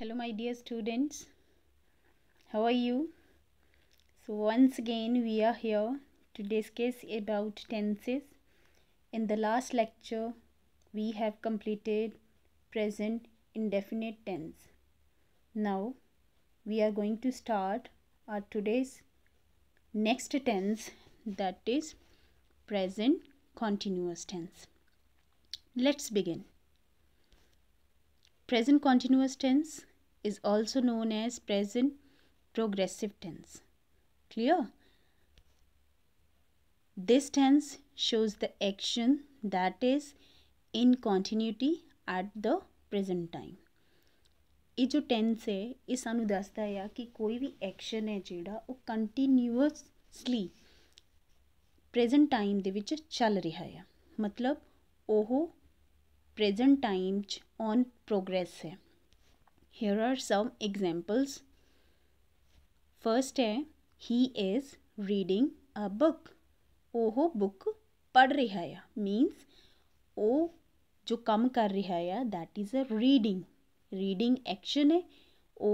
hello my dear students how are you so once again we are here to discuss about tenses in the last lecture we have completed present indefinite tense now we are going to start our today's next tense that is present continuous tense let's begin present continuous tense is also known as present progressive tense. Clear? This tense shows the action that is in continuity at the present time. ये जो tense है ये सू दसता है कि कोई भी action है जोड़ा वो ਕੰਟੀਨਿਊਅਸਲੀ ਪ੍ਰੈਜ਼ੈਂਟ टाइम के चल रहा है मतलब वह ਉਹ टाइम ऑन 'ਚ है here are some examples first है he is reading a book ओह बुक पढ़ रहा है मीन्स वो जो काम कर रहा है that is a reading reading action है ओ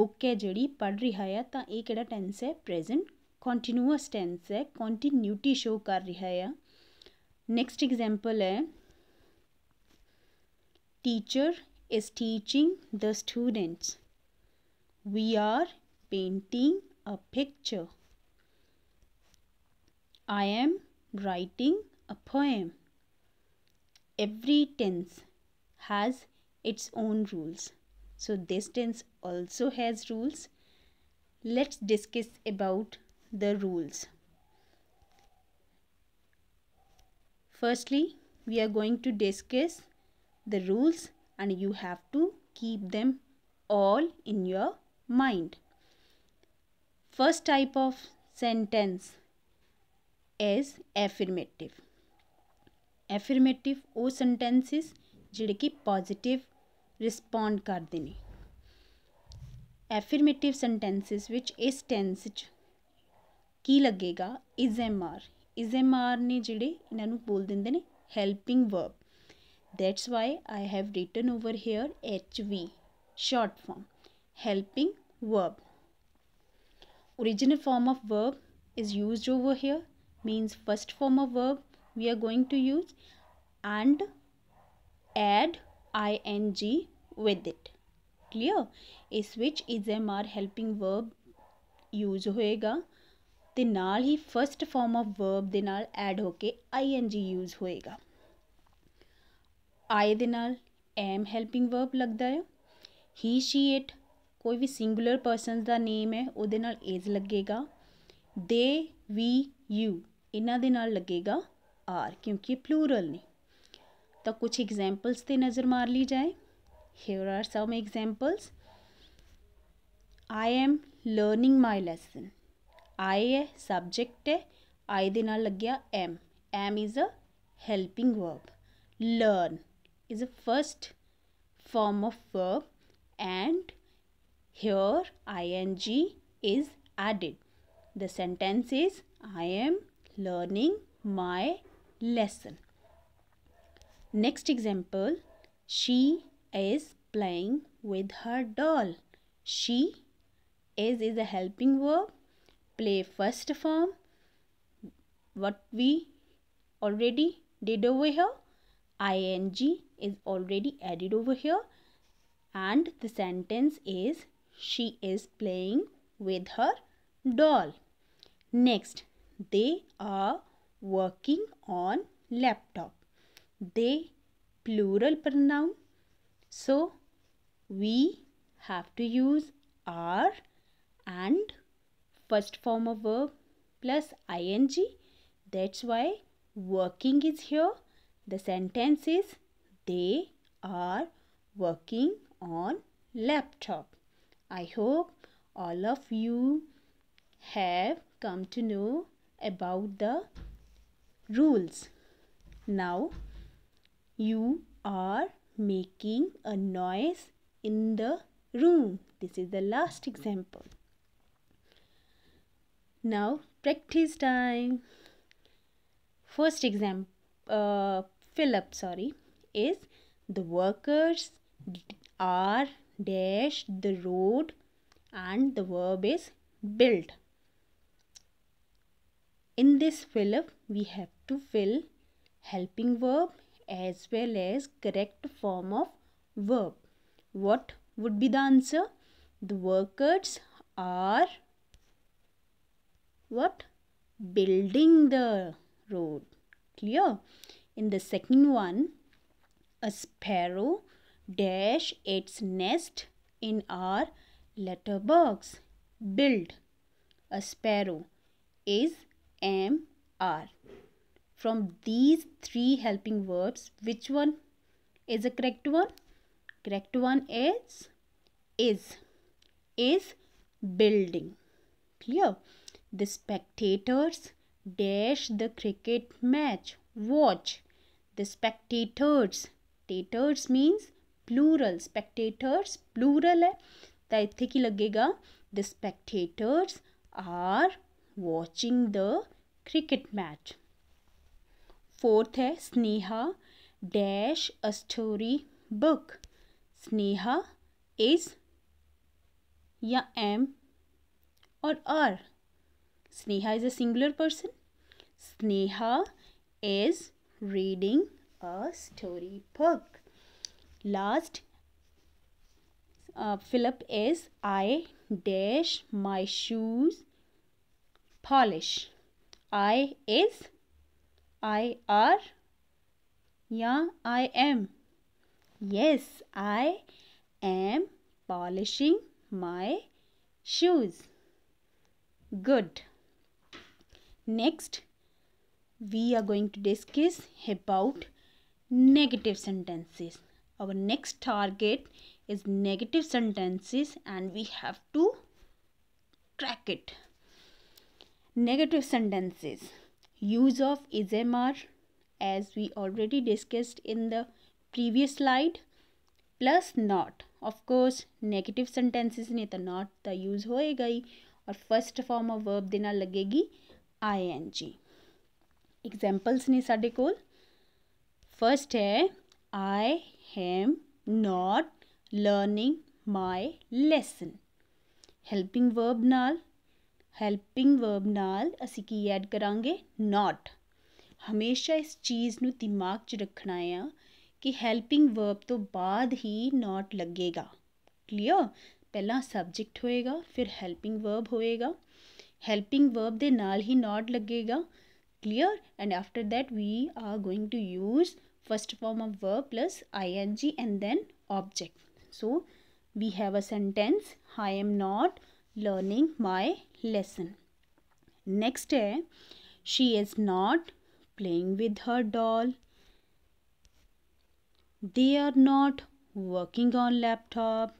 बुक है जड़ी पढ़ रहा है तो यह कि टेंस है प्रेजेंट कॉन्टीन्यूअस टेंस है कॉन्टीन्यूटी शो कर रहा है नेक्स्ट एग्जाम्पल है teacher is teaching the students. We are painting a picture. I am writing a poem. Every tense has its own rules. So this tense also has rules. Let's discuss about the rules. Firstly, we are going to discuss the rules and you have to keep them all in your mind. First type of sentence is affirmative. affirmative ਉਹ sentences jehde ki positive respond karde ne affirmative sentences which is tense ch ki lagega is am are is am are ਨੇ ਜਿਹੜੇ ਇਹਨਾਂ ਨੂੰ ਬੋਲ helping verb That's why I have written over here HV, short form, helping verb. Original form of verb is used over here, means first form of verb we are going to use and add ing with it. Clear? Is which is am helping verb use use ਹੋਏਗਾ ਤੇ ਨਾਲ ਹੀ first form of verb ਦੇ add add ing use use I दे M helping verb लगता है ही she eight कोई भी सिंगुलर परसन का नेम है वो एज लगेगा दे वी यू इन्हों लगेगा आर क्योंकि प्लूरल ने तो कुछ एग्जैम्पल्स पर नज़र मार ली जाए here are some examples I am learning my lesson I है सबजैक्ट है आए दे लग am am is a helping verb learn is a first form of verb and here ing is added. The sentence is I am learning my lesson. Next example She is playing with her doll. She is is a helping verb. Play first form. What we already did over here ing is already added over here and the sentence is she is playing with her doll. Next, they are working on laptop. They plural pronoun. So, we have to use are and first form of verb plus ing. That's why working is here the sentence is they are working on laptop. I hope all of you have come to know about the rules. Now you are making a noise in the room. This is the last example. Now practice time. First example. Uh, Philip, sorry, is the workers are dash the road and the verb is build. In this fill up, we have to fill helping verb as well as correct form of verb. What would be the answer? The workers are what? Building the road. Clear? In the second one, a sparrow dash its nest in our letterbox. Build a sparrow is M R. From these three helping verbs, which one is the correct one? Correct one is is is building. Clear? The spectators dash the cricket match. Watch The spectators, spectators means plural, spectators plural hai ta itthe ki lagega The spectators are watching the cricket match. fourth hai sneha dash a story book sneha is ya am or are sneha is a singular person sneha is reading a story book. Last, uh, Philip is I dash my shoes polish. I is I are yeah I am. Yes, I am polishing my shoes. Good. Next, we are going to discuss about negative sentences our next target is negative sentences and we have to crack it negative sentences use of ismr as we already discussed in the previous slide plus not of course negative sentences में not the use hoegai ही first form of verb dina lagegi ing examples ਨੇ ਸਾਡੇ ਕੋਲ first ਹੈ I am not learning my lesson helping verb ਨਾਲ helping verb ਨਾਲ ਅਸੀਂ ਕੀ add ਕਰਾਂਗੇ ਨਾਟ ਹਮੇਸ਼ਾ ਇਸ ਚੀਜ਼ ਨੂੰ ਦਿਮਾਗ 'ਚ ਰੱਖਣਾ ਹੈ ਕਿ ਹੈਲਪਿੰਗ ਵਰਬ ਤੋਂ ਬਾਅਦ ਹੀ ਨਾਟ ਲੱਗੇਗਾ ਕਲੀਅਰ ਪਹਿਲਾਂ ਸਬਜੈਕਟ ਹੋਏਗਾ ਫਿਰ ਹੈਲਪਿੰਗ ਵਰਬ ਹੋਏਗਾ ਹੈਲਪਿੰਗ ਵਰਬ ਦੇ ਨਾਲ ਹੀ ਨਾਟ ਲੱਗੇਗਾ clear and after that we are going to use first form of verb plus ing and then object so we have a sentence i am not learning my lesson next day, she is not playing with her doll they are not working on laptop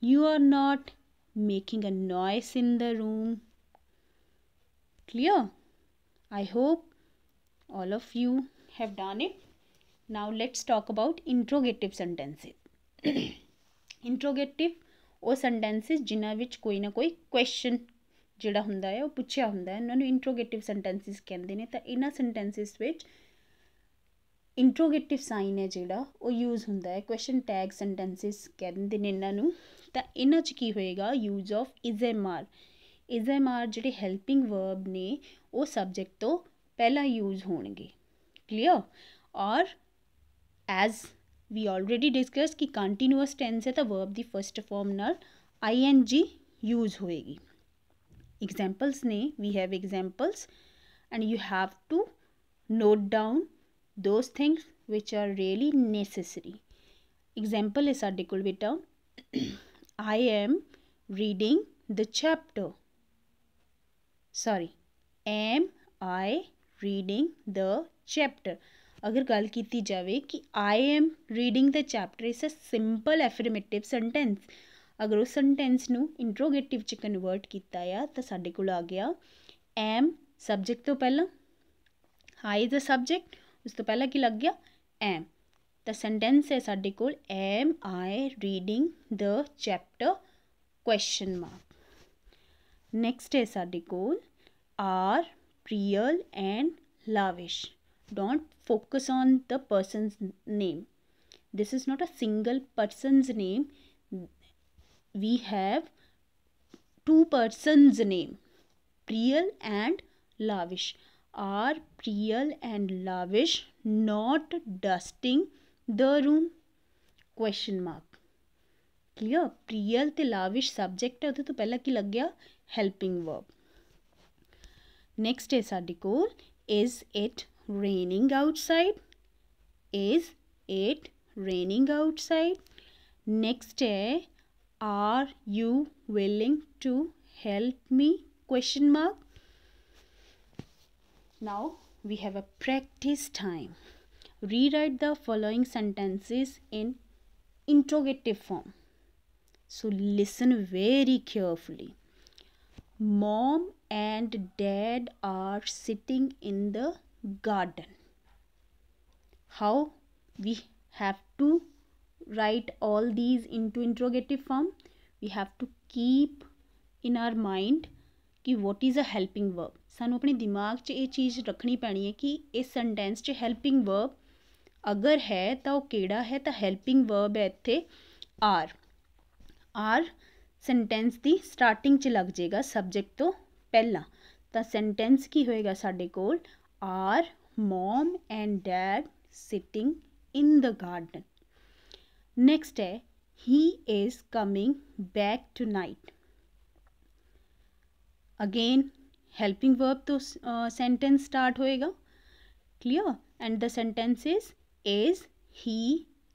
you are not making a noise in the room clear i hope all of you have done it now let's talk about interrogative sentences interrogative ਉਹ sentences ਜਿਨ੍ਹਾਂ ਵਿੱਚ ਕੋਈ ਨਾ ਕੋਈ question ਜਿਹੜਾ ਹੁੰਦਾ ਹੈ ਉਹ ਪੁੱਛਿਆ ਹੁੰਦਾ ਹੈ ਉਹਨਾਂ ਨੂੰ ਇੰਟਰੋਗੇਟਿਵ ਸੈਂਟੈਂਸਸ ਕਹਿੰਦੇ ਨੇ ਤਾਂ ਇਹਨਾਂ ਸੈਂਟੈਂਸਸ ਵਿੱਚ ਇੰਟਰੋਗੇਟਿਵ ਸਾਈਨ ਹੈ ਜਿਹੜਾ ਉਹ ਯੂਜ਼ ਹੁੰਦਾ ਹੈ ਕੁਐਸਚਨ ਟੈਗ ਸੈਂਟੈਂਸਸ ਕਹਿੰਦੇ ਨੇ ਇਹਨਾਂ ਨੂੰ ਤਾਂ ਇਹਨਾਂ 'ਚ ਕੀ ਹੋਏਗਾ use of is am are is am are जो हैल्पिंग वर्ब ने वो सबजैक्ट तो पहला यूज होगी क्लीयर और एज वी ऑलरेडी डिस्कस कि कंटिन्यूअस टेंस है तो वर्ब की फस्ट फॉर्म न आई एन जी यूज होएगी एग्जाम्पल्स ने we have examples and you have to note down those things which are really necessary example है साढ़े को बेटा I am reading the chapter sorry am I reading the chapter अगर गल की जाए कि I am reading the chapter is a simple affirmative sentence अगर उस सेंटेंस न इंट्रोगेटिव कन्वर्ट किया तो साढ़े को आ गया एम सबजैक्ट तो पहला आई इज़ अ सबजैक्ट उस तो पहला की लग गया एम तो सेंटेंस है साढ़े कोम I reading the chapter question mark Next is article are real and lavish. Don't focus on the person's name. This is not a single person's name. We have two persons' name. Priyal and lavish. Are Priyal and lavish not dusting the room? Question mark. Clear प्रियल तो लाविश subject है उसे तो पहला की लग गया हैल्पिंग वर्ब नैक्सट है साढ़े को is it raining outside is it raining outside next है are you willing to help me question mark now we have a practice time rewrite the following sentences in interrogative form So listen very carefully. Mom and dad are sitting in the garden. How we have to write all these into interrogative form we have to keep in our mind कि what is a helping verb सानू अपने दिमाग 'ਚ ਇਹ ਚੀਜ਼ ਰੱਖਣੀ ਪੈਣੀ ਹੈ ਕਿ ਇਸ ਸੈਂਟੈਂਸ 'ਚ ਹੈਲਪਿੰਗ ਵਰਬ ਅਗਰ ਹੈ ਤਾਂ ਉਹ ਕਿਹੜਾ ਹੈ ਤਾਂ ਹੈਲਪਿੰਗ ਵਰਬ ਹੈ ਇੱਥੇ ਆਰ आर सेंटेंस की स्टार्टिंग लग जाएगा सबजैक्ट तो पहला तो सेंटेंस की होएगा साढ़े को are mom and dad sitting in the garden next है he is coming back tonight again helping verb तो सेंटेंस स्टार्ट होएगा clear and the sentence is is he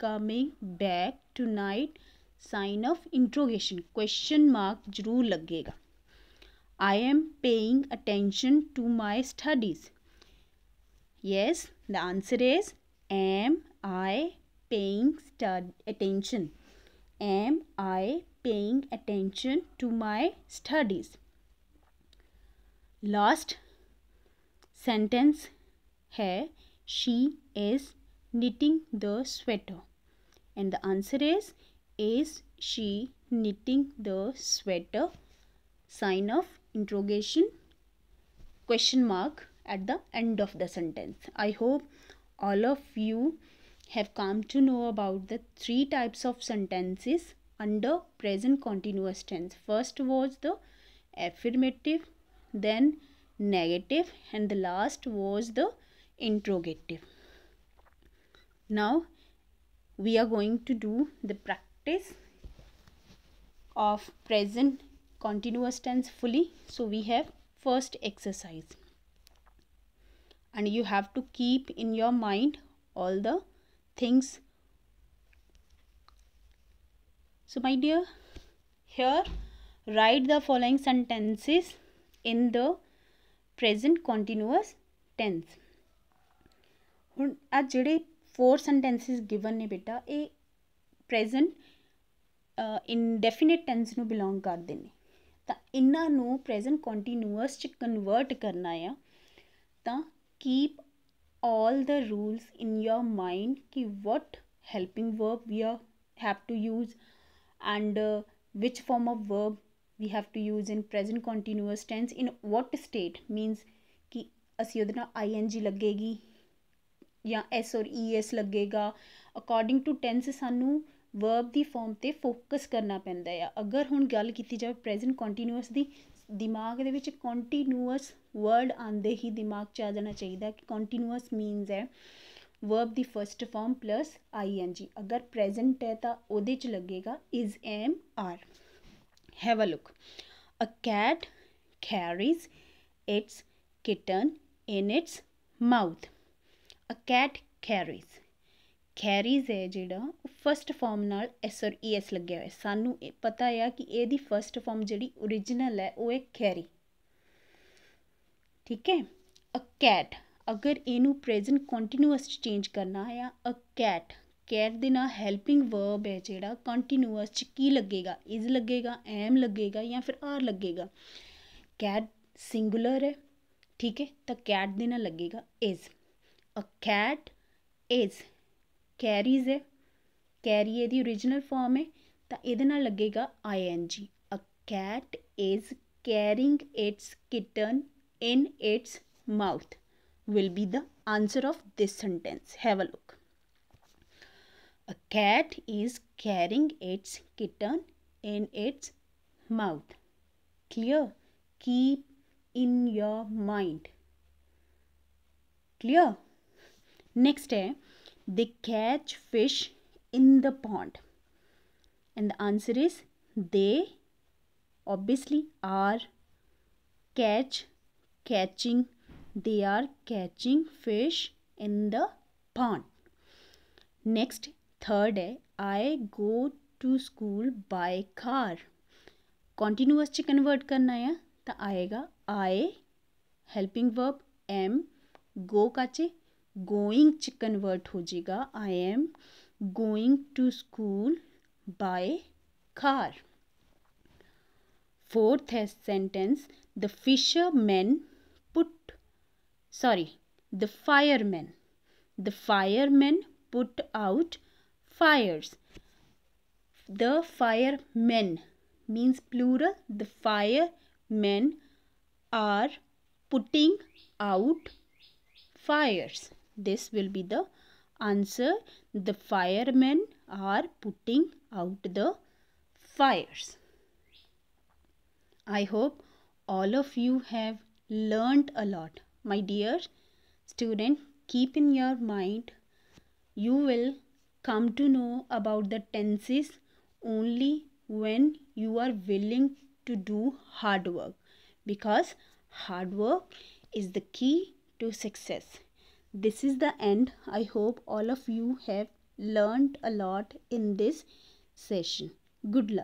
coming back tonight sign of interrogation question mark जरूर लगेगा I am paying attention to my studies yes the answer is am I paying attention am i paying attention to my studies last sentence here. she is knitting the sweater and the answer is is she knitting the sweater? Sign of interrogation question mark at the end of the sentence. I hope all of you have come to know about the three types of sentences under present continuous tense. First was the affirmative, then negative and the last was the interrogative. Now we are going to do the practice practice of present continuous tense fully. So we have first exercise and you have to keep in your mind all the things. So my dear here write the following sentences in the present continuous tense. ਹੁਣ ਆ ਜਿਹੜੇ 4 sentences given ਨੇ ਬੇਟਾ ਇਹ present indefinite tense ਨੂੰ belong ਕਰਦੇ ਨੇ ਤਾਂ ਇਹਨਾਂ ਨੂੰ ਪ੍ਰੈਜ਼ੈਂਟ ਕੰਟੀਨਿਊਅਸ ਚ ਕਨਵਰਟ ਕਰਨਾ ਆ ਤਾਂ keep all the rules in your mind ਕਿ ਵਾਟ ਹੈਲਪਿੰਗ ਵਰਬ ਵੀ ਆ have to use and which form of verb we have to use in present continuous tense in what state means ਕਿ ਅਸੀਂ ਉਹਦੇ ਨਾਲ ਜੀ ਲੱਗੇਗੀ ਜਾਂ S ਔਰ ਐਸ ਲੱਗੇਗਾ ਅਕੋਰਡਿੰਗ ਟੂ ਟੈਂਸ ਸਾਨੂੰ ਵਰਬ ਦੀ ਫਾਰਮ 'ਤੇ ਫੋਕਸ ਕਰਨਾ ਪੈਂਦਾ ਹੈ ਅਗਰ ਹੁਣ ਗੱਲ ਕੀਤੀ ਜਾਵੇ ਪ੍ਰੈਜੈਂਟ ਕੰਟੀਨਿਊਸ ਦੀ ਦਿਮਾਗ ਦੇ ਵਿੱਚ ਕੰਟੀਨਿਊਸ ਵਰਡ ਆਂਦੇ ਹੀ ਦਿਮਾਗ 'ਚ ਆ ਜਾਣਾ ਚਾਹੀਦਾ ਕਿ ਕੰਟੀਨਿਊਸ ਮੀਨਸ ਹੈ ਵਰਬ ਦੀ ਫਰਸਟ ਫਾਰਮ ਪਲੱਸ ਆਈਐਨਜੀ ਅਗਰ ਪ੍ਰੈਜ਼ੈਂਟ ਹੈ ਤਾਂ ਉਹਦੇ 'ਚ ਲੱਗੇਗਾ is am are have a look a cat carries its kitten in its mouth a cat carries carries ਹੈ ਜਿਹੜਾ ਉਹ ਫਸਟ ਫਾਰਮ ਨਾਲ ਐਸ ਔਰ ਈ ਐਸ ਲੱਗਿਆ ਹੋਇਆ ਸਾਨੂੰ ਇਹ ਪਤਾ ਹੈ ਕਿ ਇਹਦੀ ਫਸਟ ਫਾਰਮ ਜਿਹੜੀ origignal ਹੈ ਉਹ ਹੈ ਕੈਰੀ ਠੀਕ ਹੈ ਅ ਕੈਟ ਅਗਰ ਇਹਨੂੰ ਪ੍ਰੈਜ਼ੈਂਟ ਕੰਟੀਨਿਊਅਸ ਚੇਂਜ ਕਰਨਾ ਹੈ ਆ ਅ ਕੈਟ ਕੈਟ ਦੇ ਨਾਲ ਹੈਲਪਿੰਗ ਵਰਬ ਹੈ ਜਿਹੜਾ ਕੰਟੀਨਿਊਅਸ ਚ ਕੀ ਲੱਗੇਗਾ ਇਜ਼ ਲੱਗੇਗਾ ਐਮ ਲੱਗੇਗਾ ਜਾਂ ਫਿਰ ਆਰ ਲੱਗੇਗਾ ਕੈਟ ਸਿੰਗੂਲਰ ਹੈ ਠੀਕ ਹੈ ਤਾਂ ਕੈਟ ਦੇ ਨਾਲ ਲੱਗੇਗਾ is a cat is carries है कैरी यदि ओरिजिनल फॉर्म है तो ये लगेगा I N G a cat is carrying its kitten in its mouth will be the answer of this sentence have a look a cat is carrying its kitten in its mouth clear keep in your mind clear next है they catch fish in the pond and the answer is they obviously are catch catching they are catching fish in the pond next third hai i go to school by car continuous से convert karna hai तो aayega i helping verb am go ka che going च convert हो जाएगा I am going to school by car fourth है sentence the fisherman put sorry the fireman the fireman put out fires the fireman means plural the fireman are putting out fires this will be the answer the firemen are putting out the fires i hope all of you have learned a lot my dear student keep in your mind you will come to know about the tenses only when you are willing to do hard work because hard work is the key to success this is the end i hope all of you have learned a lot in this session good luck